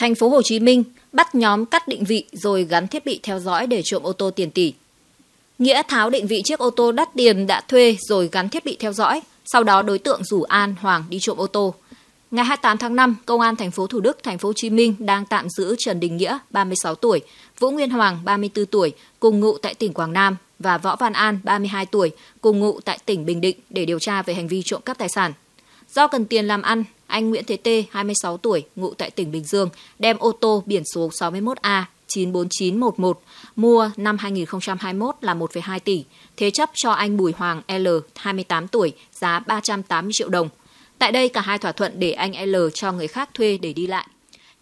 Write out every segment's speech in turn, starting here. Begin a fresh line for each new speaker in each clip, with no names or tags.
Thành phố Hồ Chí Minh bắt nhóm cắt định vị rồi gắn thiết bị theo dõi để trộm ô tô tiền tỷ. Nghĩa tháo định vị chiếc ô tô đắt tiền đã thuê rồi gắn thiết bị theo dõi, sau đó đối tượng rủ An Hoàng đi trộm ô tô. Ngày 28 tháng 5, Công an thành phố Thủ Đức, thành phố Hồ Chí Minh đang tạm giữ Trần Đình Nghĩa, 36 tuổi, Vũ Nguyên Hoàng, 34 tuổi, cùng ngụ tại tỉnh Quảng Nam và Võ Văn An, 32 tuổi, cùng ngụ tại tỉnh Bình Định để điều tra về hành vi trộm cắp tài sản. Do cần tiền làm ăn, anh Nguyễn Thế Tê, 26 tuổi, ngụ tại tỉnh Bình Dương, đem ô tô biển số 61A 94911 mua năm 2021 là 1,2 tỷ, thế chấp cho anh Bùi Hoàng L, 28 tuổi, giá 380 triệu đồng. Tại đây cả hai thỏa thuận để anh L cho người khác thuê để đi lại.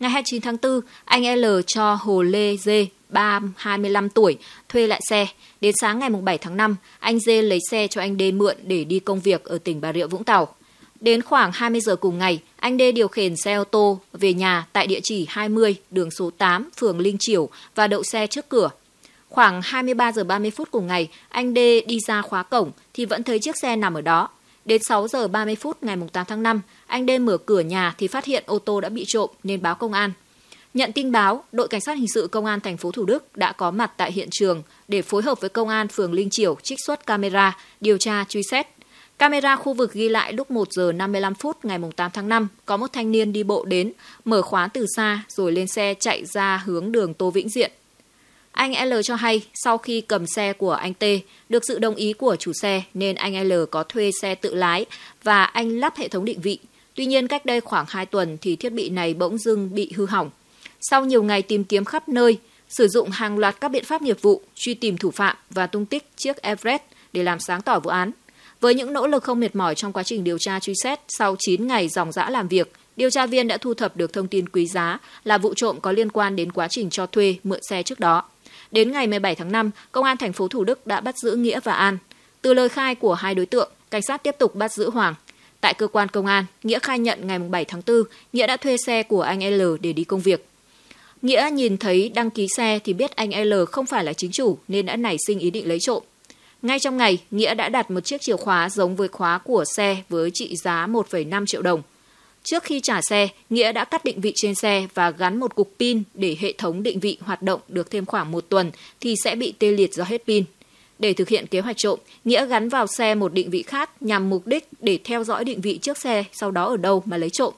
Ngày 29 tháng 4, anh L cho Hồ Lê Dê, 3, 25 tuổi, thuê lại xe. Đến sáng ngày 7 tháng 5, anh Dê lấy xe cho anh D mượn để đi công việc ở tỉnh Bà Rịa Vũng Tàu. Đến khoảng 20 giờ cùng ngày, anh Đê điều khiển xe ô tô về nhà tại địa chỉ 20 đường số 8 phường Linh Chiểu và đậu xe trước cửa. Khoảng 23 giờ 30 phút cùng ngày, anh Đê đi ra khóa cổng thì vẫn thấy chiếc xe nằm ở đó. Đến 6 giờ 30 phút ngày 8 tháng 5, anh Đê mở cửa nhà thì phát hiện ô tô đã bị trộm nên báo công an. Nhận tin báo, đội cảnh sát hình sự công an thành phố Thủ Đức đã có mặt tại hiện trường để phối hợp với công an phường Linh Chiểu trích xuất camera, điều tra truy xét. Camera khu vực ghi lại lúc 1 giờ 55 phút ngày 8 tháng 5, có một thanh niên đi bộ đến, mở khóa từ xa rồi lên xe chạy ra hướng đường Tô Vĩnh Diện. Anh L cho hay sau khi cầm xe của anh T, được sự đồng ý của chủ xe nên anh L có thuê xe tự lái và anh lắp hệ thống định vị. Tuy nhiên cách đây khoảng 2 tuần thì thiết bị này bỗng dưng bị hư hỏng. Sau nhiều ngày tìm kiếm khắp nơi, sử dụng hàng loạt các biện pháp nghiệp vụ truy tìm thủ phạm và tung tích chiếc Everest để làm sáng tỏ vụ án, với những nỗ lực không mệt mỏi trong quá trình điều tra truy xét, sau 9 ngày dòng dã làm việc, điều tra viên đã thu thập được thông tin quý giá là vụ trộm có liên quan đến quá trình cho thuê, mượn xe trước đó. Đến ngày 17 tháng 5, Công an thành phố Thủ Đức đã bắt giữ Nghĩa và An. Từ lời khai của hai đối tượng, cảnh sát tiếp tục bắt giữ Hoàng. Tại cơ quan công an, Nghĩa khai nhận ngày 7 tháng 4, Nghĩa đã thuê xe của anh L để đi công việc. Nghĩa nhìn thấy đăng ký xe thì biết anh L không phải là chính chủ nên đã nảy sinh ý định lấy trộm. Ngay trong ngày, Nghĩa đã đặt một chiếc chìa khóa giống với khóa của xe với trị giá 1,5 triệu đồng. Trước khi trả xe, Nghĩa đã cắt định vị trên xe và gắn một cục pin để hệ thống định vị hoạt động được thêm khoảng một tuần thì sẽ bị tê liệt do hết pin. Để thực hiện kế hoạch trộm, Nghĩa gắn vào xe một định vị khác nhằm mục đích để theo dõi định vị chiếc xe sau đó ở đâu mà lấy trộm.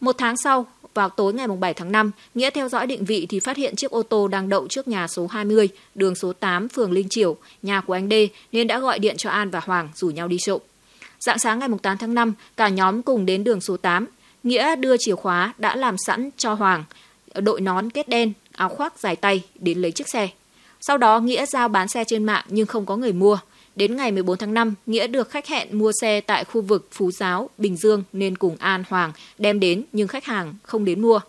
Một tháng sau, vào tối ngày 7 tháng 5, Nghĩa theo dõi định vị thì phát hiện chiếc ô tô đang đậu trước nhà số 20, đường số 8, phường Linh Chiểu, nhà của anh D nên đã gọi điện cho An và Hoàng rủ nhau đi trộm. Dạng sáng ngày 8 tháng 5, cả nhóm cùng đến đường số 8. Nghĩa đưa chìa khóa đã làm sẵn cho Hoàng, đội nón kết đen, áo khoác dài tay đến lấy chiếc xe. Sau đó Nghĩa giao bán xe trên mạng nhưng không có người mua – Đến ngày 14 tháng 5, Nghĩa được khách hẹn mua xe tại khu vực Phú Giáo, Bình Dương nên cùng An Hoàng đem đến nhưng khách hàng không đến mua.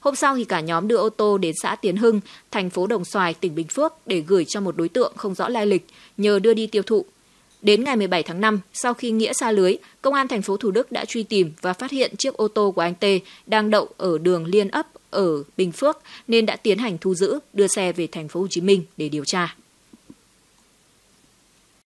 Hôm sau thì cả nhóm đưa ô tô đến xã Tiến Hưng, thành phố Đồng Xoài, tỉnh Bình Phước để gửi cho một đối tượng không rõ lai lịch, nhờ đưa đi tiêu thụ. Đến ngày 17 tháng 5, sau khi Nghĩa xa lưới, công an thành phố Thủ Đức đã truy tìm và phát hiện chiếc ô tô của anh T đang đậu ở đường Liên ấp ở Bình Phước nên đã tiến hành thu giữ, đưa xe về thành phố Hồ Chí Minh để điều tra.